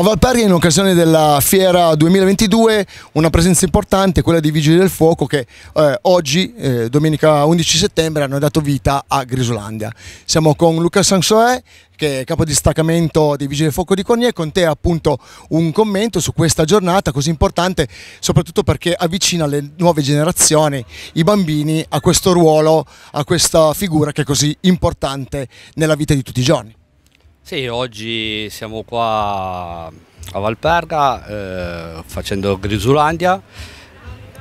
A Valpari in occasione della fiera 2022 una presenza importante, quella dei Vigili del Fuoco che eh, oggi, eh, domenica 11 settembre, hanno dato vita a Grisolandia. Siamo con Luca Sansoè che è capo distaccamento dei Vigili del Fuoco di Cornier, con te appunto un commento su questa giornata così importante, soprattutto perché avvicina le nuove generazioni, i bambini a questo ruolo, a questa figura che è così importante nella vita di tutti i giorni. Sì, oggi siamo qua a Valperga eh, facendo Grisulandia.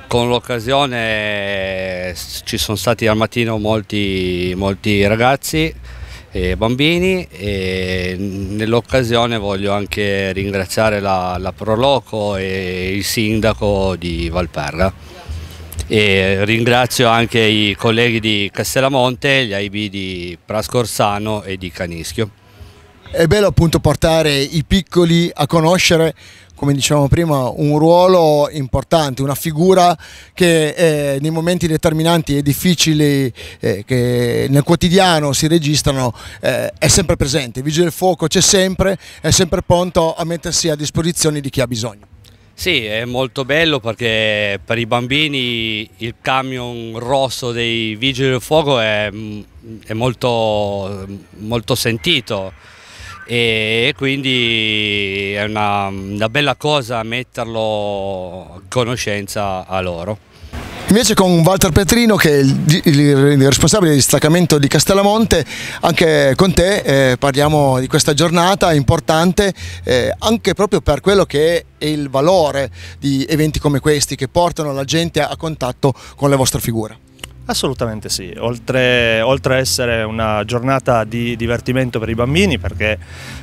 Con l'occasione ci sono stati al mattino molti, molti ragazzi e bambini e nell'occasione voglio anche ringraziare la, la Proloco e il sindaco di Valperga. E ringrazio anche i colleghi di Castellamonte, gli AIB di Prascorsano e di Canischio è bello appunto portare i piccoli a conoscere come dicevamo prima, un ruolo importante, una figura che eh, nei momenti determinanti e difficili eh, che nel quotidiano si registrano eh, è sempre presente, il vigile del fuoco c'è sempre, è sempre pronto a mettersi a disposizione di chi ha bisogno. Sì, è molto bello perché per i bambini il camion rosso dei vigili del fuoco è, mm, è molto, molto sentito e quindi è una, una bella cosa metterlo in conoscenza a loro. Invece con Walter Petrino che è il, il, il responsabile di staccamento di Castellamonte, anche con te eh, parliamo di questa giornata importante eh, anche proprio per quello che è il valore di eventi come questi che portano la gente a contatto con le vostre figure. Assolutamente sì, oltre, oltre a essere una giornata di divertimento per i bambini perché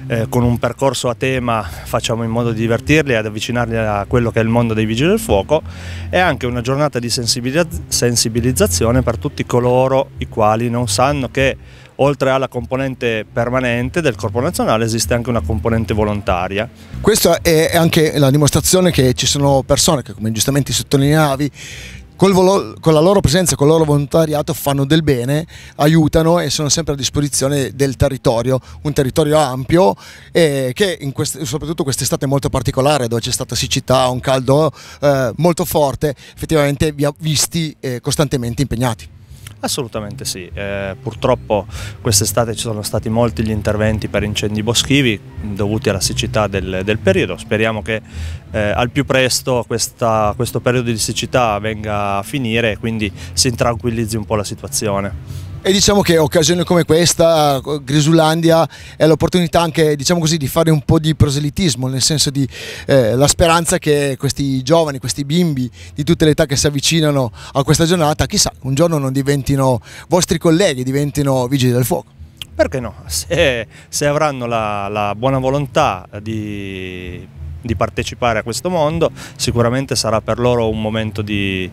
eh, con un percorso a tema facciamo in modo di divertirli e ad avvicinarli a quello che è il mondo dei vigili del fuoco, è anche una giornata di sensibilizzazione per tutti coloro i quali non sanno che oltre alla componente permanente del Corpo Nazionale esiste anche una componente volontaria. Questa è anche la dimostrazione che ci sono persone che, come giustamente sottolineavi, volo, con la loro presenza, con il loro volontariato fanno del bene, aiutano e sono sempre a disposizione del territorio, un territorio ampio eh, che quest, soprattutto quest'estate è molto particolare dove c'è stata siccità, un caldo eh, molto forte, effettivamente vi ha visti eh, costantemente impegnati. Assolutamente sì, eh, purtroppo quest'estate ci sono stati molti gli interventi per incendi boschivi dovuti alla siccità del, del periodo, speriamo che eh, al più presto questa, questo periodo di siccità venga a finire e quindi si tranquillizzi un po' la situazione e diciamo che occasioni come questa, Grisulandia, è l'opportunità anche diciamo così, di fare un po' di proselitismo, nel senso di eh, la speranza che questi giovani, questi bimbi di tutte le età che si avvicinano a questa giornata, chissà, un giorno non diventino vostri colleghi, diventino vigili del fuoco. Perché no? Se, se avranno la, la buona volontà di di partecipare a questo mondo, sicuramente sarà per loro un momento di,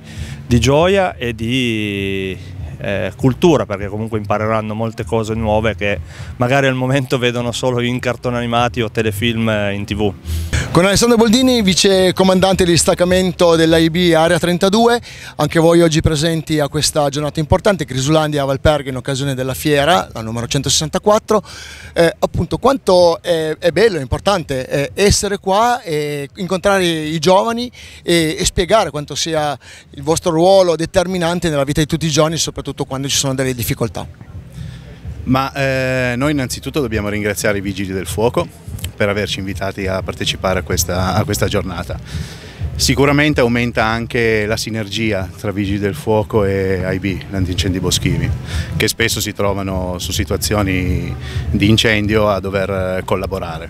di gioia e di, eh, cultura perché comunque impareranno molte cose nuove che magari al momento vedono solo in cartoni animati o telefilm eh, in tv. Con Alessandro Boldini, vice comandante di staccamento dell'AIB Area 32, anche voi oggi presenti a questa giornata importante, Crisulandia a Valperga in occasione della fiera, la numero 164, eh, appunto quanto è, è bello, è importante eh, essere qua e incontrare i giovani e, e, spiegare quanto sia il vostro ruolo determinante nella vita di tutti i giorni, soprattutto quando ci sono delle difficoltà. Ma eh, noi innanzitutto dobbiamo ringraziare i Vigili del Fuoco per averci invitati a partecipare a questa, a questa giornata. Sicuramente aumenta anche la sinergia tra Vigili del Fuoco e AIB, l'antincendi boschivi, che spesso si trovano su situazioni di incendio a dover collaborare.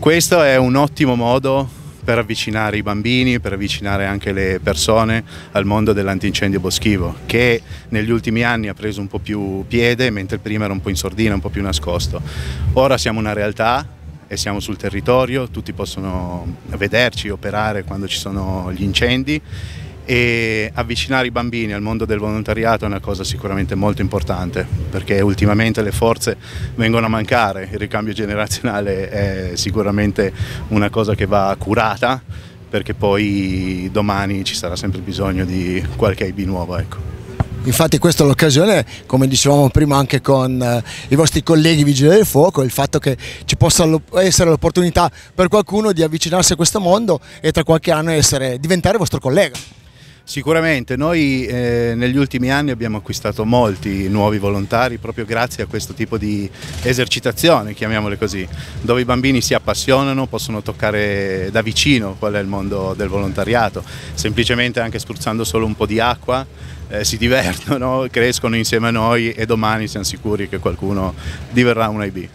Questo è un ottimo modo per avvicinare i bambini, per avvicinare anche le persone al mondo dell'antincendio boschivo, che negli ultimi anni ha preso un po' più piede, mentre prima era un po' in sordina, un po' più nascosto. Ora siamo una realtà e siamo sul territorio, tutti possono vederci, operare quando ci sono gli incendi e avvicinare i bambini al mondo del volontariato è una cosa sicuramente molto importante perché ultimamente le forze vengono a mancare, il ricambio generazionale è sicuramente una cosa che va curata perché poi domani ci sarà sempre bisogno di qualche IB nuovo. Ecco. Infatti questa è l'occasione, come dicevamo prima anche con eh, i vostri colleghi vigili del fuoco, il fatto che ci possa essere l'opportunità per qualcuno di avvicinarsi a questo mondo e tra qualche anno essere, diventare vostro collega. Sicuramente, noi eh, negli ultimi anni abbiamo acquistato molti nuovi volontari proprio grazie a questo tipo di esercitazione, chiamiamole così, dove i bambini si appassionano, possono toccare da vicino qual è il mondo del volontariato, semplicemente anche spruzzando solo un po' di acqua, eh, si divertono, crescono insieme a noi e domani siamo sicuri che qualcuno diverrà un IB.